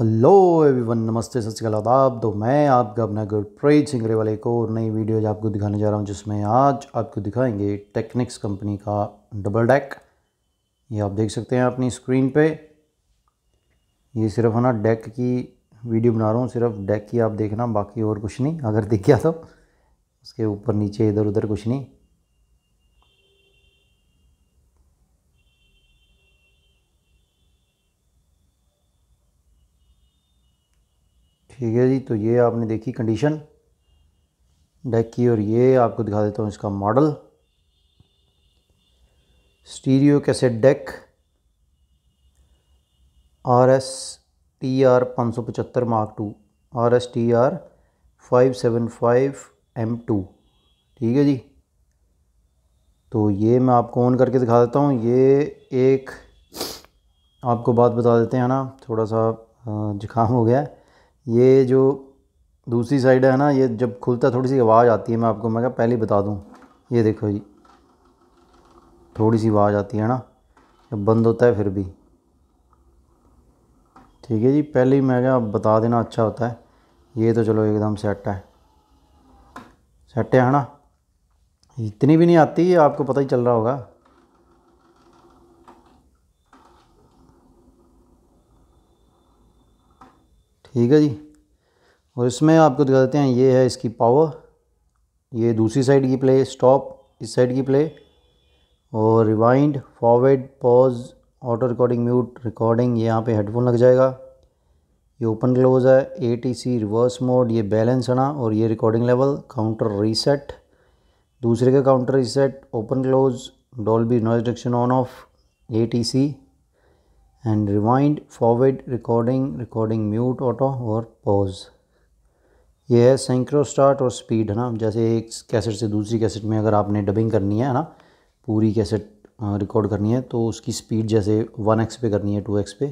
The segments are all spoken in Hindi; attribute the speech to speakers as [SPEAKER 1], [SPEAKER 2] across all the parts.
[SPEAKER 1] हेलो एवरीवन नमस्ते सत आदाब तो मैं आपका अपना गुरप्रीत सिंह वाले को और नई वीडियो आपको दिखाने जा रहा हूँ जिसमें आज आपको दिखाएंगे टेक्निक्स कंपनी का डबल डेक ये आप देख सकते हैं अपनी स्क्रीन पे ये सिर्फ है ना डेक की वीडियो बना रहा हूँ सिर्फ डेक की आप देखना बाकी और कुछ नहीं अगर दिख गया तो उसके ऊपर नीचे इधर उधर कुछ नहीं ठीक है जी तो ये आपने देखी कंडीशन डेक की और ये आपको दिखा देता हूँ इसका मॉडल स्टीरियो कैसे deck R S T R पाँच सौ पचहत्तर mark two R S T R five seven five M two ठीक है जी तो ये मैं आपको ऑन करके दिखा देता हूँ ये एक आपको बात बता देते हैं ना थोड़ा सा जुकाम हो गया है ये जो दूसरी साइड है ना ये जब खुलता है थोड़ी सी आवाज़ आती है मैं आपको मैं क्या पहले ही बता दूँ ये देखो जी थोड़ी सी आवाज़ आती है ना जब बंद होता है फिर भी ठीक है जी पहले ही मैं क्या बता देना अच्छा होता है ये तो चलो एकदम सेट है सेट है ना इतनी भी नहीं आती आपको पता ही चल रहा होगा ठीक है जी और इसमें आपको दिखा देते हैं ये है इसकी पावर ये दूसरी साइड की प्ले स्टॉप इस साइड की प्ले और rewind forward pause auto recording mute recording ये यहाँ पे हेडफोन लग जाएगा ये ओपन क्लोज है A T C reverse mode ये बैलेंस ना और ये रिकॉर्डिंग लेवल काउंटर रीसेट दूसरे का counter reset open close Dolby noise detection on off A T C and rewind forward recording recording mute auto और pause ये है सेंक्रो स्टार्ट और स्पीड है ना जैसे एक कैसेट से दूसरी कैसेट में अगर आपने डबिंग करनी है ना पूरी कैसेट रिकॉर्ड करनी है तो उसकी स्पीड जैसे वन एक्स पे करनी है टू एक्स पे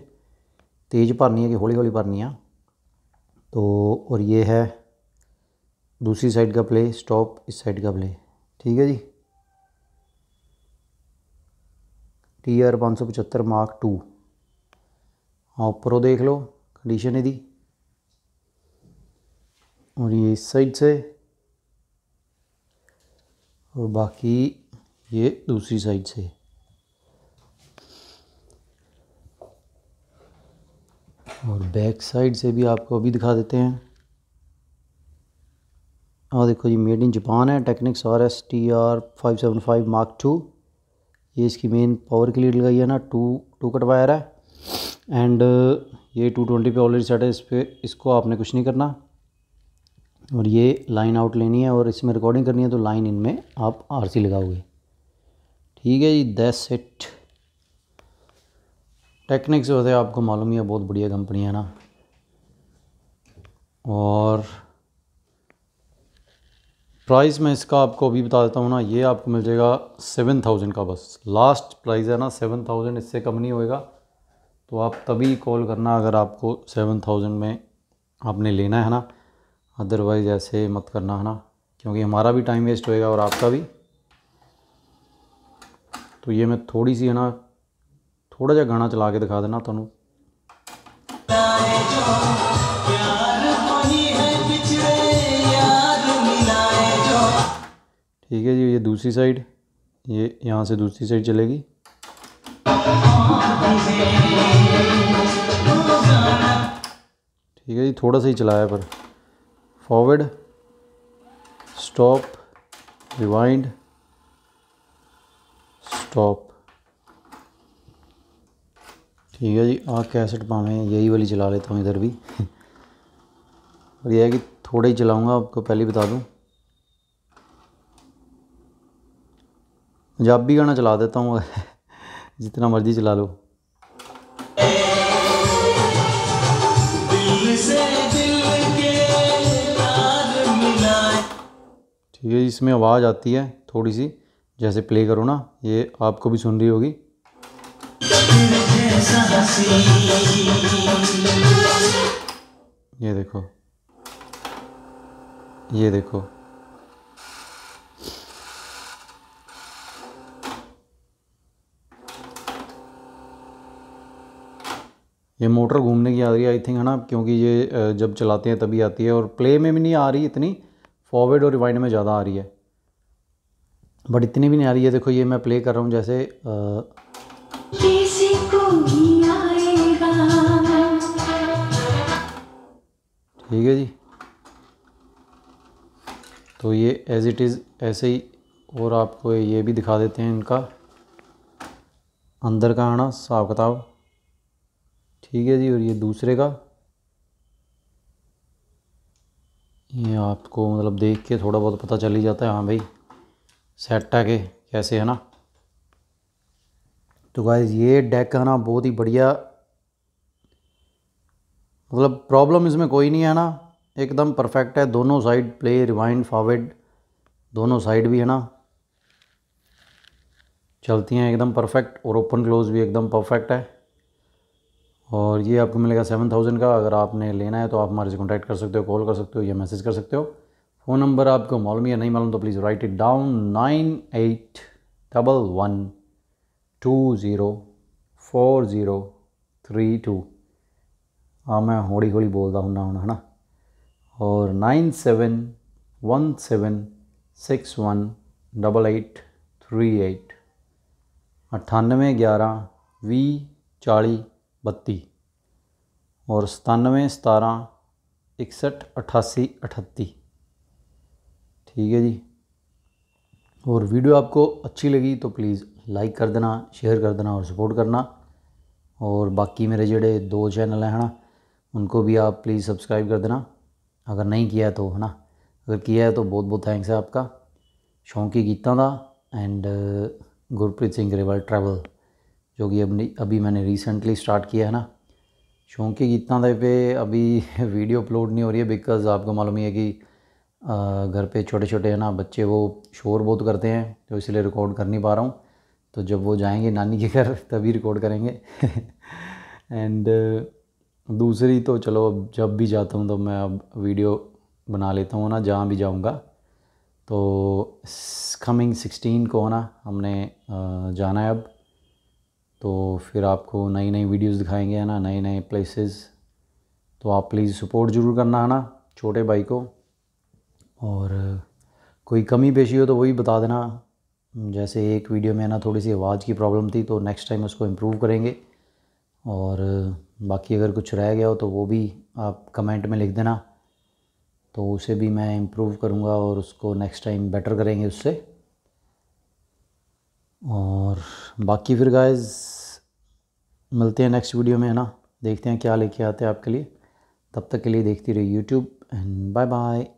[SPEAKER 1] तेज़ भरनी है कि हौली हौली भरनी है तो और ये है दूसरी साइड का प्ले स्टॉप इस साइड का प्ले ठीक है जी टी आर पाँच सौ पचहत्तर मार्क टू आप ऊपरों देख लो कंडीशन यदि और ये इस साइड से और बाकी ये दूसरी साइड से और बैक साइड से भी आपको अभी दिखा देते हैं हाँ देखो जी मेड इन जापान है Technics R S T R five seven five mark two ये इसकी मेन पावर के लिए लगाई है ना टू टू कट वायर है एंड uh, ये टू ट्वेंटी पे ऑलरेडी सेट है इस पर इसको आपने कुछ नहीं करना और ये लाइन आउट लेनी है और इसमें रिकॉर्डिंग करनी है तो लाइन इनमें आप आर सी लगाओगे ठीक है जी दस इट टेक्निक्स वैसे आपको मालूम ही है बहुत बढ़िया कंपनी है ना और प्राइस मैं इसका आपको अभी बता देता हूँ ना ये आपको मिल जाएगा सेवन थाउजेंड का बस लास्ट प्राइस है ना सेवन थाउजेंड इससे कम नहीं होएगा तो आप तभी कॉल करना अगर आपको सेवन थाउजेंड में आपने लेना है ना अदरवाइज़ ऐसे मत करना है ना क्योंकि हमारा भी टाइम वेस्ट होएगा और आपका भी तो ये मैं थोड़ी सी है ना थोड़ा जहा गाना चला के दिखा देना ਤੁਹਾਨੂੰ ठीक है जी ये दूसरी साइड ये यहाँ से दूसरी साइड चलेगी ठीक है जी थोड़ा सा ही चलाया पर फॉरवर्ड स्टॉप रिवाइंड स्टॉप ठीक है जी आ कैसेट पावें यही वाली चला लेता हूँ इधर भी और यह है कि थोड़ा ही चलाऊँगा आपको पहले बता दूँ पंजाबी गाना चला देता हूँ जितना मर्जी चला लो ठीक है इसमें आवाज़ आती है थोड़ी सी जैसे प्ले करो ना ये आपको भी सुन रही होगी ये देखो ये देखो ये मोटर घूमने की आ रही है आई थिंक है ना क्योंकि ये जब चलाते हैं तभी आती है और प्ले में भी नहीं आ रही इतनी फॉरवर्ड और रिवाइंड में ज़्यादा आ रही है बट इतनी भी नहीं आ रही है देखो ये मैं प्ले कर रहा हूँ जैसे ठीक है जी तो ये एज इट इज़ ऐसे ही और आपको ये भी दिखा देते हैं इनका अंदर का आना हिसाब किताब ठीक है जी और ये दूसरे का ये आपको मतलब देख के थोड़ा बहुत पता चल ही जाता है हाँ भाई सेट है के कैसे है ना तो गाइज ये डेक है ना बहुत ही बढ़िया मतलब प्रॉब्लम इसमें कोई नहीं है ना एकदम परफेक्ट है दोनों साइड प्ले रिवाइंड फॉरवर्ड दोनों साइड भी है ना चलती हैं एकदम परफेक्ट और ओपन क्लोज भी एकदम परफेक्ट है और ये आपको मिलेगा सेवन थाउजेंड का अगर आपने लेना है तो आप हमारे से कॉन्टैक्ट कर सकते हो कॉल कर सकते हो या मैसेज कर सकते हो फ़ोन नंबर आपको मालूम या नहीं मालूम तो please write it down nine eight double one two zero four zero three two हाँ मैं हौली बोल बोलता हूँ ना हूँ है ना और nine seven one seven six one double eight three eight अट्ठानवे ग्यारह वी चाली बत्ती और सतानवे सतारह इकसठ अट्ठासी अठत्ती ठीक है जी और वीडियो आपको अच्छी लगी तो प्लीज़ लाइक कर देना शेयर कर देना और सपोर्ट करना और बाकी मेरे जेडे दो चैनल हैं है ना उनको भी आप प्लीज़ सब्सक्राइब कर देना अगर नहीं किया तो है ना अगर किया है तो बहुत बहुत थैंक्स है आपका शौकी गीतों का एंड गुरप्रीत सिंह ਗਰੇਵਾਲ ट्रैवल जो कि अब अभी मैंने रिसेंटली स्टार्ट किया है ना शौक के गीतना दे पे अभी वीडियो अपलोड नहीं हो रही है बिकॉज आपको मालूम ही है कि घर पे छोटे छोटे है ना बच्चे वो शोर बहुत करते हैं तो इसलिए रिकॉर्ड कर नहीं पा रहा हूँ तो जब वो जाएंगे नानी के घर तभी रिकॉर्ड करेंगे एंड दूसरी तो चलो अब जब भी जाता हूँ तो मैं अब वीडियो बना लेता हूँ ना जहाँ भी जाऊँगा तो कमिंग सिक्सटीन को ना हमने जाना है अब तो फिर आपको नई नई वीडियोस दिखाएंगे है ना नए नए प्लेसेस तो आप प्लीज़ सपोर्ट ज़रूर करना है ना छोटे भाई को और कोई कमी पेशी हो तो वही बता देना जैसे एक वीडियो में ना थोड़ी सी आवाज़ की प्रॉब्लम थी तो नेक्स्ट टाइम उसको इम्प्रूव करेंगे और बाकी अगर कुछ रह गया हो तो वो भी आप कमेंट में लिख देना तो उसे भी मैं इम्प्रूव करूँगा और उसको नेक्स्ट टाइम बेटर करेंगे उससे और बाकी फिर गाइस मिलते हैं नेक्स्ट वीडियो में है ना देखते हैं क्या लेके आते हैं आपके लिए तब तक के लिए देखती रहिए यूट्यूब एंड बाय बाय